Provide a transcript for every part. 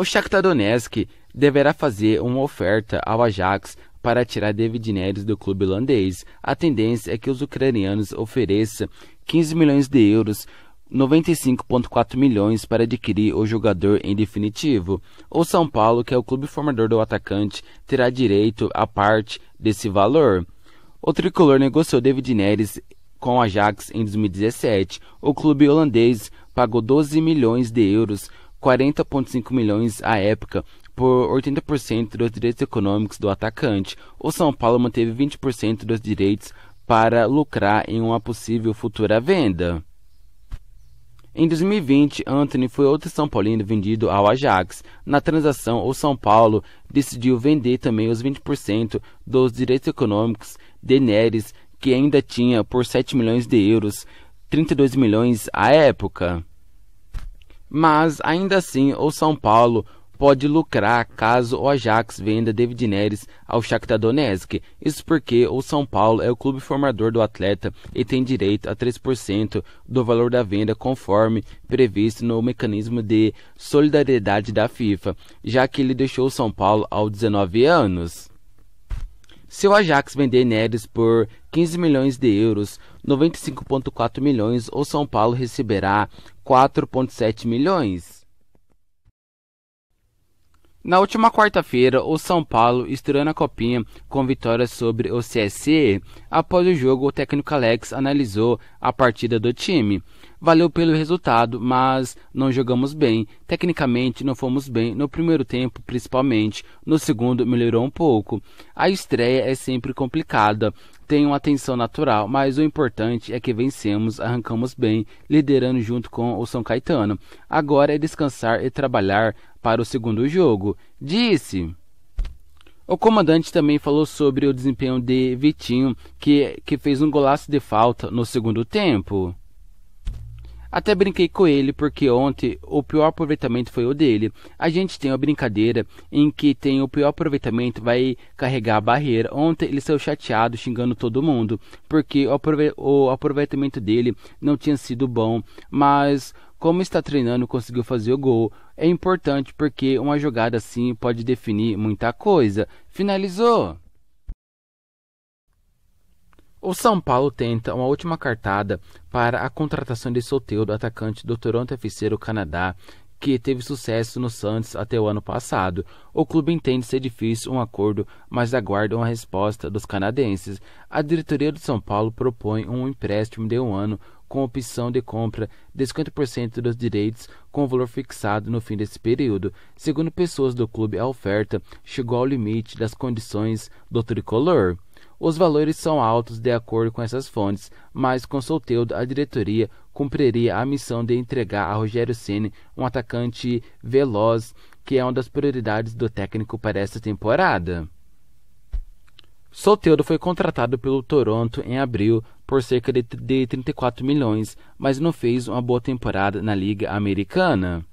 O Shakhtar Donetsk deverá fazer uma oferta ao Ajax para tirar David Neres do clube holandês. A tendência é que os ucranianos ofereçam 15 milhões de euros 95,4 milhões para adquirir o jogador em definitivo. O São Paulo, que é o clube formador do atacante, terá direito a parte desse valor. O tricolor negociou David Neres com o Ajax em 2017. O clube holandês pagou 12 milhões de euros 40,5 milhões à época por 80% dos direitos econômicos do atacante. O São Paulo manteve 20% dos direitos para lucrar em uma possível futura venda. Em 2020, Anthony foi outro São Paulino vendido ao Ajax. Na transação, o São Paulo decidiu vender também os 20% dos direitos econômicos de Neres, que ainda tinha por 7 milhões de euros, 32 milhões à época. Mas ainda assim, o São Paulo pode lucrar caso o Ajax venda David Neres ao Shakhtar Donetsk. Isso porque o São Paulo é o clube formador do atleta e tem direito a 3% do valor da venda conforme previsto no mecanismo de solidariedade da FIFA, já que ele deixou o São Paulo aos 19 anos. Se o Ajax vender Neres por 15 milhões de euros, 95,4 milhões, o São Paulo receberá 4,7 milhões. Na última quarta-feira, o São Paulo estreou na Copinha com vitória sobre o CSE. Após o jogo, o técnico Alex analisou a partida do time. Valeu pelo resultado, mas não jogamos bem. Tecnicamente, não fomos bem no primeiro tempo, principalmente. No segundo, melhorou um pouco. A estreia é sempre complicada. Tem uma tensão natural, mas o importante é que vencemos, arrancamos bem, liderando junto com o São Caetano. Agora é descansar e trabalhar para o segundo jogo, disse. O comandante também falou sobre o desempenho de Vitinho, que, que fez um golaço de falta no segundo tempo. Até brinquei com ele porque ontem o pior aproveitamento foi o dele. A gente tem uma brincadeira em que tem o pior aproveitamento vai carregar a barreira. Ontem ele saiu chateado xingando todo mundo porque o aproveitamento dele não tinha sido bom, mas como está treinando, conseguiu fazer o gol. É importante porque uma jogada assim pode definir muita coisa. Finalizou! O São Paulo tenta uma última cartada para a contratação de Soteudo, atacante do Toronto FC do Canadá, que teve sucesso no Santos até o ano passado. O clube entende ser difícil um acordo, mas aguarda uma resposta dos canadenses. A diretoria do São Paulo propõe um empréstimo de um ano com opção de compra de 50% dos direitos com valor fixado no fim desse período. Segundo pessoas do clube, a oferta chegou ao limite das condições do tricolor. Os valores são altos de acordo com essas fontes, mas com Solteudo a diretoria cumpriria a missão de entregar a Rogério Ceni um atacante veloz, que é uma das prioridades do técnico para esta temporada. Solteudo foi contratado pelo Toronto em abril por cerca de, 34 milhões, mas não fez uma boa temporada na Liga Americana.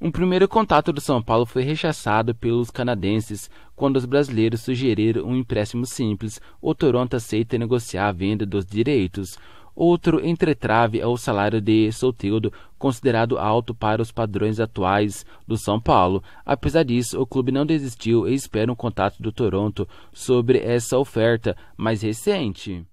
Um primeiro contato do São Paulo foi rechaçado pelos canadenses quando os brasileiros sugeriram um empréstimo simples. O Toronto aceita negociar a venda dos direitos. Outro entretrave é o salário de Soteldo, considerado alto para os padrões atuais do São Paulo. Apesar disso, o clube não desistiu e espera um contato do Toronto sobre essa oferta mais recente.